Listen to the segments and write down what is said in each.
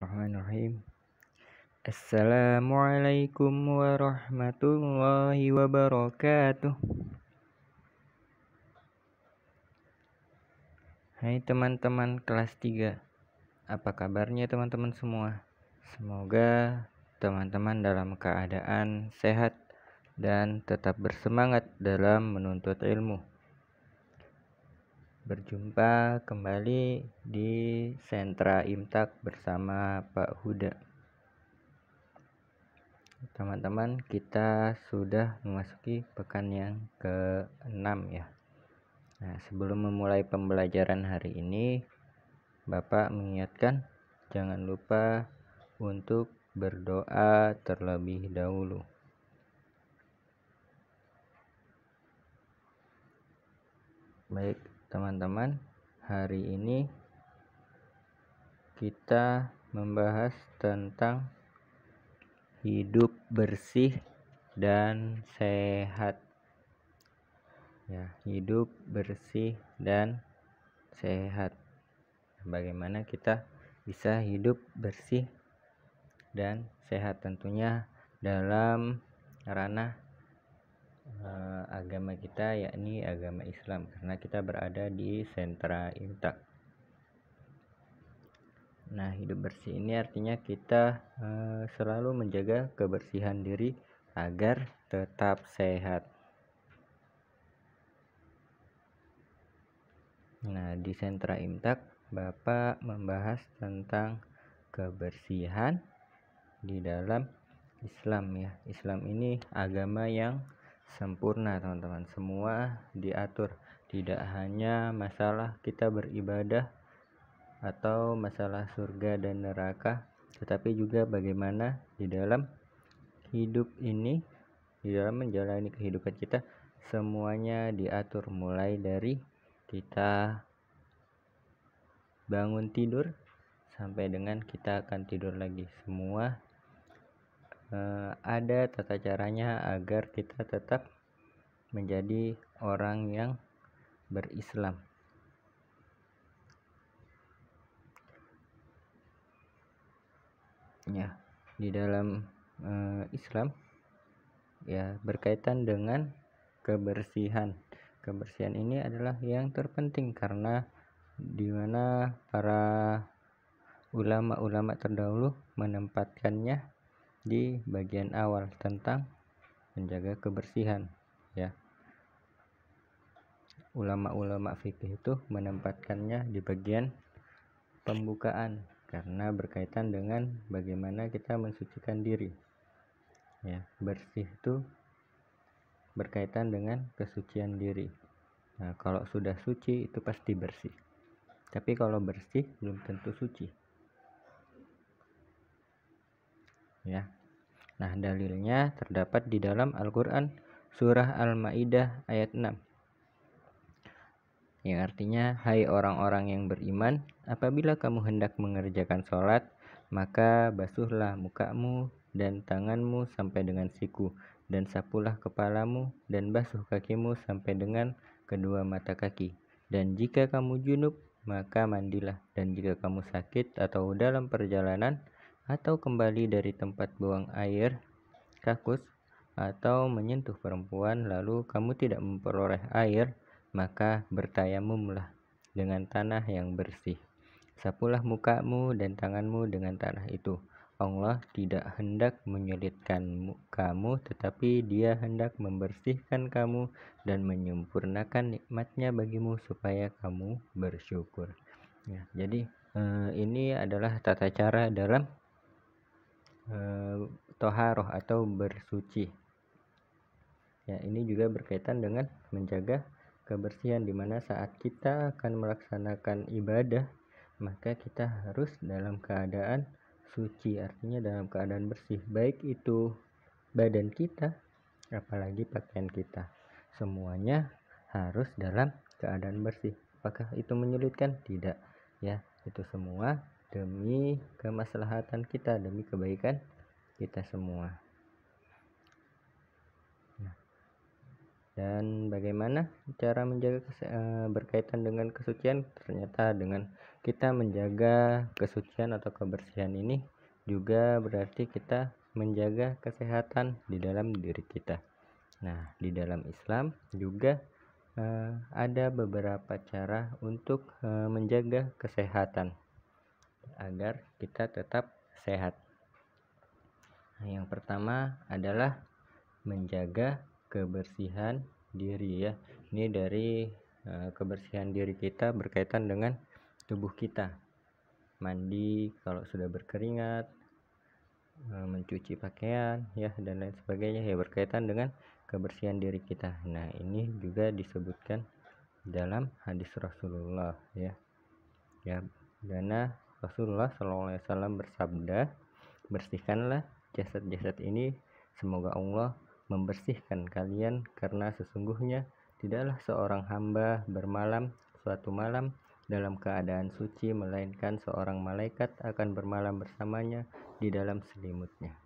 Bismillahirrahmanirrahim. Assalamualaikum warahmatullahi wabarakatuh. Hai teman-teman kelas 3. Apa kabarnya teman-teman semua? Semoga teman-teman dalam keadaan sehat dan tetap bersemangat dalam menuntut ilmu. Berjumpa kembali di Sentra Imtak bersama Pak Huda. Teman-teman, kita sudah memasuki pekan yang ke-6 ya. Nah, sebelum memulai pembelajaran hari ini, Bapak mengingatkan jangan lupa untuk berdoa terlebih dahulu. Baik, teman-teman hari ini kita membahas tentang hidup bersih dan sehat ya hidup bersih dan sehat bagaimana kita bisa hidup bersih dan sehat tentunya dalam ranah uh, agama kita yakni agama Islam karena kita berada di sentra intak. Nah, hidup bersih ini artinya kita uh, selalu menjaga kebersihan diri agar tetap sehat. Nah, di sentra intak Bapak membahas tentang kebersihan di dalam Islam ya. Islam ini agama yang sempurna teman-teman semua diatur tidak hanya masalah kita beribadah atau masalah surga dan neraka tetapi juga bagaimana di dalam hidup ini di dalam menjalani kehidupan kita semuanya diatur mulai dari kita bangun tidur sampai dengan kita akan tidur lagi semua Eh, ada tata caranya agar kita tetap menjadi orang yang berislam. Ya, di dalam eh, Islam ya berkaitan dengan kebersihan. Kebersihan ini adalah yang terpenting karena di mana para ulama-ulama terdahulu menempatkannya di bagian awal tentang menjaga kebersihan ya ulama-ulama fikih itu menempatkannya di bagian pembukaan karena berkaitan dengan bagaimana kita mensucikan diri ya bersih itu berkaitan dengan kesucian diri nah kalau sudah suci itu pasti bersih tapi kalau bersih belum tentu suci ya. Nah, dalilnya terdapat di dalam Al-Qur'an surah Al-Maidah ayat 6 yang artinya hai orang-orang yang beriman apabila kamu hendak mengerjakan sholat maka basuhlah mukamu dan tanganmu sampai dengan siku dan sapulah kepalamu dan basuh kakimu sampai dengan kedua mata kaki dan jika kamu junub maka mandilah dan jika kamu sakit atau dalam perjalanan atau kembali dari tempat buang air kakus atau menyentuh perempuan lalu kamu tidak memperoleh air maka bertayamumlah dengan tanah yang bersih sapulah mukamu dan tanganmu dengan tanah itu Allah tidak hendak menyulitkan kamu tetapi dia hendak membersihkan kamu dan menyempurnakan nikmatnya bagimu supaya kamu bersyukur ya, jadi eh, ini adalah tata cara dalam Eh, toharoh atau bersuci ya ini juga berkaitan dengan menjaga kebersihan di mana saat kita akan melaksanakan ibadah maka kita harus dalam keadaan suci artinya dalam keadaan bersih baik itu badan kita apalagi pakaian kita semuanya harus dalam keadaan bersih apakah itu menyulitkan tidak ya itu semua demi kemaslahatan kita, demi kebaikan kita semua. Nah, dan bagaimana cara menjaga eh, berkaitan dengan kesucian? Ternyata dengan kita menjaga kesucian atau kebersihan ini juga berarti kita menjaga kesehatan di dalam diri kita. Nah, di dalam Islam juga eh, ada beberapa cara untuk eh, menjaga kesehatan agar kita tetap sehat. Nah, yang pertama adalah menjaga kebersihan diri ya. Ini dari uh, kebersihan diri kita berkaitan dengan tubuh kita. Mandi kalau sudah berkeringat, uh, mencuci pakaian ya dan lain sebagainya ya berkaitan dengan kebersihan diri kita. Nah, ini juga disebutkan dalam hadis Rasulullah ya. Ya, karena Rasulullah SAW bersabda, bersihkanlah jasad-jasad ini, semoga Allah membersihkan kalian karena sesungguhnya tidaklah seorang hamba bermalam suatu malam dalam keadaan suci melainkan seorang malaikat akan bermalam bersamanya di dalam selimutnya.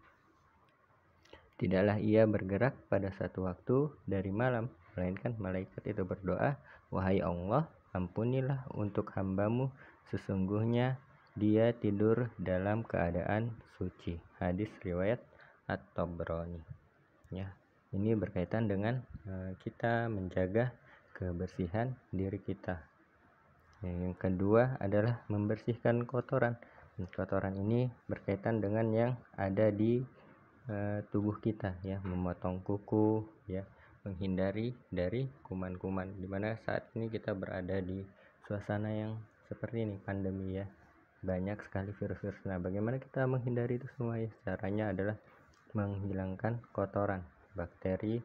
Tidaklah ia bergerak pada satu waktu dari malam, melainkan malaikat itu berdoa, "Wahai Allah, ampunilah untuk hambamu, sesungguhnya dia tidur dalam keadaan suci. Hadis riwayat atau broni Ya, ini berkaitan dengan eh, kita menjaga kebersihan diri kita. Yang kedua adalah membersihkan kotoran. Kotoran ini berkaitan dengan yang ada di eh, tubuh kita ya, memotong kuku ya, menghindari dari kuman-kuman dimana saat ini kita berada di suasana yang seperti ini pandemi ya banyak sekali virus-virus. Nah, bagaimana kita menghindari itu semua? Ya? Caranya adalah menghilangkan kotoran, bakteri,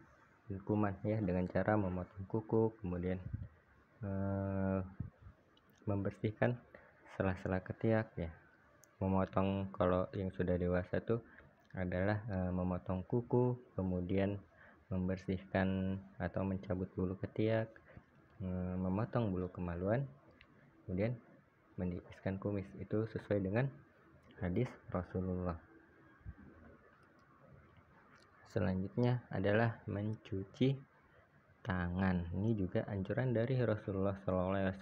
kuman ya dengan cara memotong kuku, kemudian eh, membersihkan sela-sela ketiak ya. Memotong kalau yang sudah dewasa itu adalah eh, memotong kuku, kemudian membersihkan atau mencabut bulu ketiak, eh, memotong bulu kemaluan, kemudian menipiskan kumis itu sesuai dengan hadis Rasulullah selanjutnya adalah mencuci tangan ini juga anjuran dari Rasulullah SAW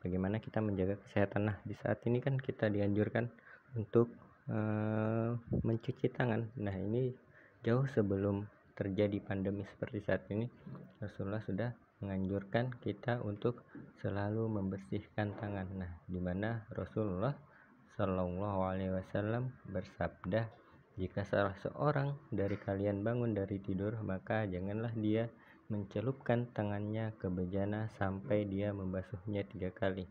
bagaimana kita menjaga kesehatan nah di saat ini kan kita dianjurkan untuk eh, mencuci tangan nah ini jauh sebelum terjadi pandemi seperti saat ini Rasulullah sudah menganjurkan kita untuk selalu membersihkan tangan. Nah, di mana Rasulullah Shallallahu Alaihi Wasallam bersabda, jika salah seorang dari kalian bangun dari tidur, maka janganlah dia mencelupkan tangannya ke bejana sampai dia membasuhnya tiga kali,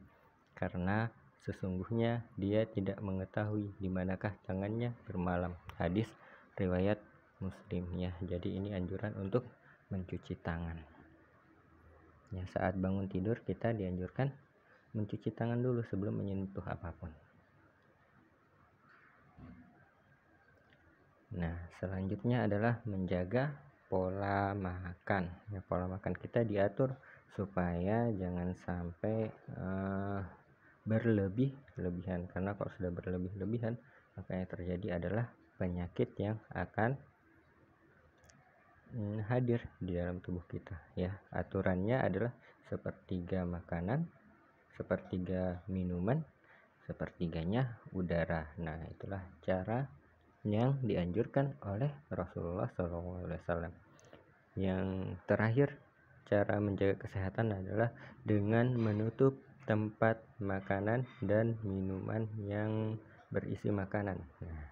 karena sesungguhnya dia tidak mengetahui di manakah tangannya bermalam. Hadis riwayat Muslim ya. Jadi ini anjuran untuk mencuci tangan. Ya, saat bangun tidur kita dianjurkan mencuci tangan dulu sebelum menyentuh apapun. Nah, selanjutnya adalah menjaga pola makan. Ya, pola makan kita diatur supaya jangan sampai uh, eh, berlebih lebihan karena kalau sudah berlebih lebihan maka yang terjadi adalah penyakit yang akan Hmm, hadir di dalam tubuh kita ya aturannya adalah sepertiga makanan sepertiga minuman sepertiganya udara nah itulah cara yang dianjurkan oleh Rasulullah SAW yang terakhir cara menjaga kesehatan adalah dengan menutup tempat makanan dan minuman yang berisi makanan nah,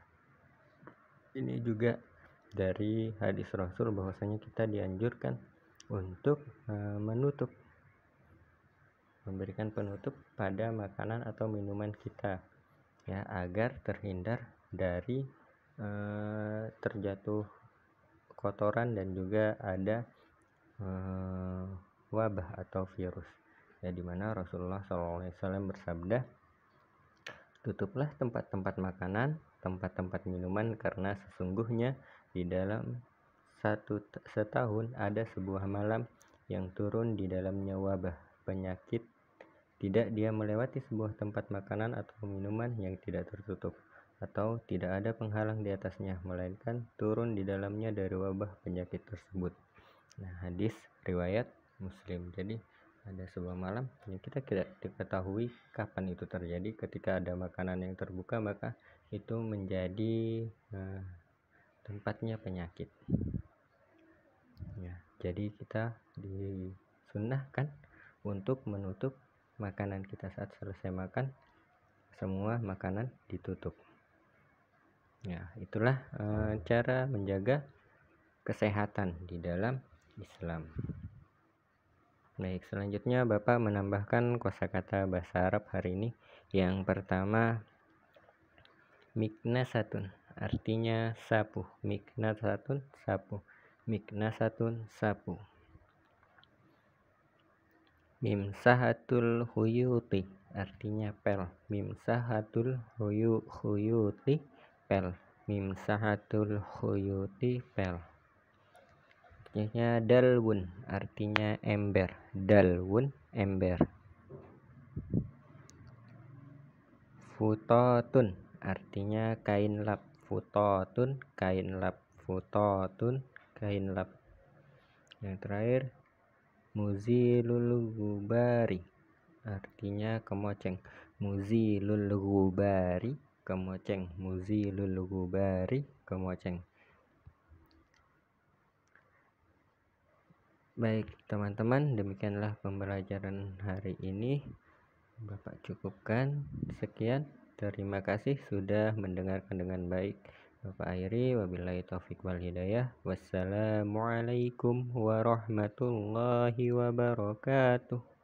ini juga dari hadis Rasul bahwasanya kita dianjurkan untuk eh, menutup memberikan penutup pada makanan atau minuman kita ya agar terhindar dari uh, terjatuh kotoran dan juga ada uh, wabah atau virus ya dimana Rasulullah SAW bersabda tutuplah tempat-tempat makanan tempat-tempat minuman karena sesungguhnya di dalam satu setahun ada sebuah malam yang turun di dalamnya wabah penyakit. Tidak dia melewati sebuah tempat makanan atau minuman yang tidak tertutup atau tidak ada penghalang di atasnya melainkan turun di dalamnya dari wabah penyakit tersebut. Nah, hadis riwayat Muslim. Jadi ada sebuah malam yang kita tidak diketahui kapan itu terjadi ketika ada makanan yang terbuka maka itu menjadi uh, tempatnya penyakit ya jadi kita disunahkan untuk menutup makanan kita saat selesai makan semua makanan ditutup ya itulah e, cara menjaga kesehatan di dalam Islam baik selanjutnya Bapak menambahkan kosakata bahasa Arab hari ini yang pertama miknasatun artinya sapu miknasatun sapu miknasatun sapu mim sahatul huyuti artinya pel sahatul huyu huyuti pel mim sahatul huyuti pel artinya dalwun artinya ember dalwun ember futotun artinya kain lap foto tun kain lap tun kain lap yang terakhir muzilul gubari artinya kemoceng muzilul gubari kemoceng muzilul gubari kemoceng Baik teman-teman demikianlah pembelajaran hari ini Bapak cukupkan sekian Terima kasih sudah mendengarkan dengan baik. Bapak Airi, wabillahi taufik wal hidayah. Wassalamualaikum warahmatullahi wabarakatuh.